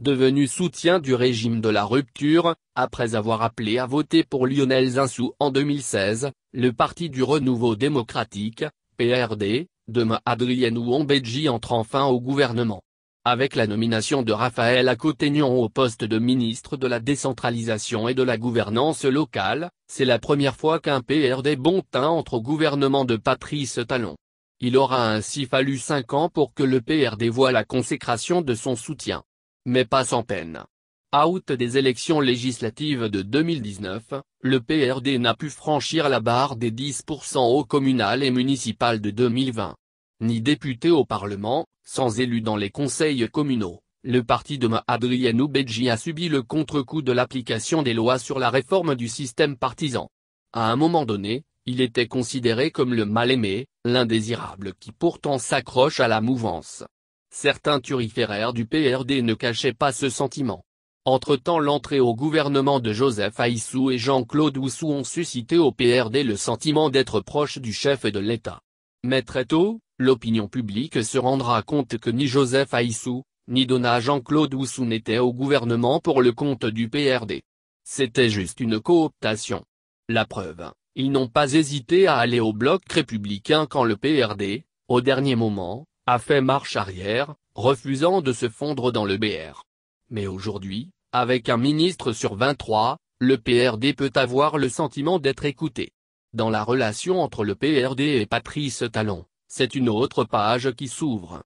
devenu soutien du régime de la rupture, après avoir appelé à voter pour Lionel Zinsou en 2016, le Parti du Renouveau démocratique, PRD, demain Adrien Ouombeji entre enfin au gouvernement. Avec la nomination de Raphaël Acoténion au poste de ministre de la décentralisation et de la gouvernance locale, c'est la première fois qu'un PRD teint entre au gouvernement de Patrice Talon. Il aura ainsi fallu cinq ans pour que le PRD voie la consécration de son soutien mais pas sans peine. août des élections législatives de 2019, le PRD n'a pu franchir la barre des 10% aux communales et municipales de 2020. Ni député au Parlement, sans élu dans les conseils communaux, le parti de Mahadrien Oubedji a subi le contre-coup de l'application des lois sur la réforme du système partisan. À un moment donné, il était considéré comme le mal-aimé, l'indésirable qui pourtant s'accroche à la mouvance. Certains turiféraires du PRD ne cachaient pas ce sentiment. Entre-temps l'entrée au gouvernement de Joseph Aissou et Jean-Claude Oussou ont suscité au PRD le sentiment d'être proche du chef de l'État. Mais très tôt, l'opinion publique se rendra compte que ni Joseph Aissou, ni Donna Jean-Claude Oussou n'étaient au gouvernement pour le compte du PRD. C'était juste une cooptation. La preuve, ils n'ont pas hésité à aller au bloc républicain quand le PRD, au dernier moment, a fait marche arrière, refusant de se fondre dans le BR. Mais aujourd'hui, avec un ministre sur 23, le PRD peut avoir le sentiment d'être écouté. Dans la relation entre le PRD et Patrice Talon, c'est une autre page qui s'ouvre.